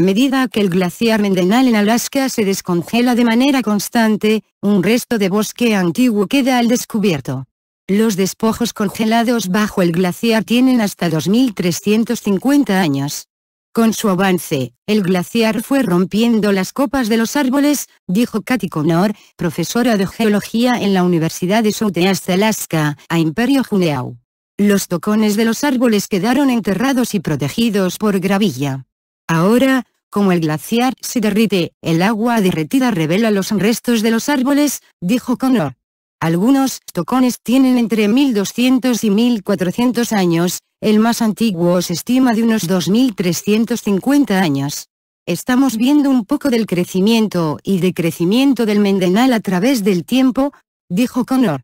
A medida que el glaciar Mendenal en Alaska se descongela de manera constante, un resto de bosque antiguo queda al descubierto. Los despojos congelados bajo el glaciar tienen hasta 2.350 años. Con su avance, el glaciar fue rompiendo las copas de los árboles, dijo Katy Connor, profesora de geología en la Universidad de Southeast Alaska, a Imperio Juneau. Los tocones de los árboles quedaron enterrados y protegidos por gravilla. Ahora, como el glaciar se derrite, el agua derretida revela los restos de los árboles, dijo Connor. Algunos tocones tienen entre 1200 y 1400 años, el más antiguo se estima de unos 2350 años. Estamos viendo un poco del crecimiento y decrecimiento del Mendenal a través del tiempo, dijo Connor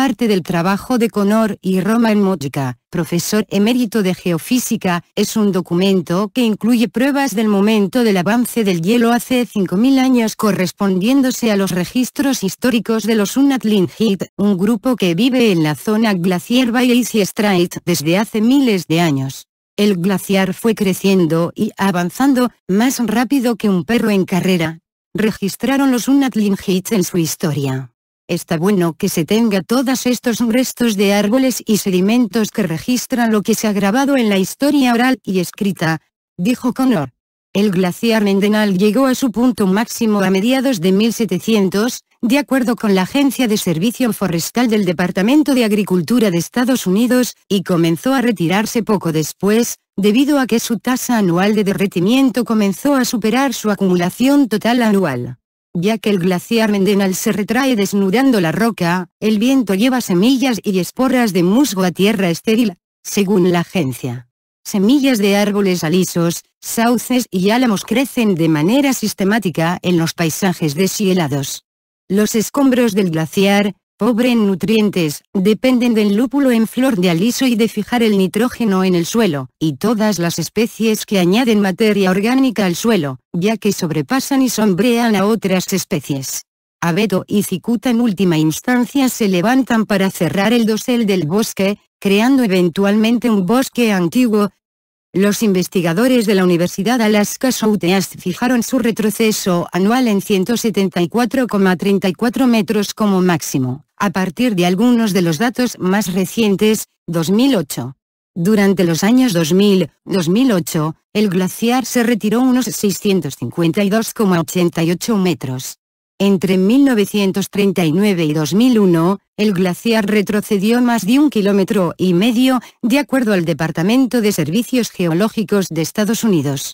parte del trabajo de Conor y Roman en profesor emérito de geofísica, es un documento que incluye pruebas del momento del avance del hielo hace 5.000 años correspondiéndose a los registros históricos de los Heat, un grupo que vive en la zona glaciar y Strait desde hace miles de años. El glaciar fue creciendo y avanzando, más rápido que un perro en carrera. Registraron los Unatlingit en su historia está bueno que se tenga todos estos restos de árboles y sedimentos que registran lo que se ha grabado en la historia oral y escrita, dijo Connor. El glaciar Mendenal llegó a su punto máximo a mediados de 1700, de acuerdo con la Agencia de Servicio Forestal del Departamento de Agricultura de Estados Unidos, y comenzó a retirarse poco después, debido a que su tasa anual de derretimiento comenzó a superar su acumulación total anual. Ya que el glaciar Mendenal se retrae desnudando la roca, el viento lleva semillas y esporas de musgo a tierra estéril, según la agencia. Semillas de árboles alisos, sauces y álamos crecen de manera sistemática en los paisajes deshielados. Los escombros del glaciar, pobre en nutrientes, dependen del lúpulo en flor de aliso y de fijar el nitrógeno en el suelo, y todas las especies que añaden materia orgánica al suelo, ya que sobrepasan y sombrean a otras especies. Abeto y cicuta en última instancia se levantan para cerrar el dosel del bosque, creando eventualmente un bosque antiguo, los investigadores de la Universidad Alaska Southeast fijaron su retroceso anual en 174,34 metros como máximo a partir de algunos de los datos más recientes, 2008. Durante los años 2000-2008, el glaciar se retiró unos 652,88 metros. Entre 1939 y 2001, el glaciar retrocedió más de un kilómetro y medio, de acuerdo al Departamento de Servicios Geológicos de Estados Unidos.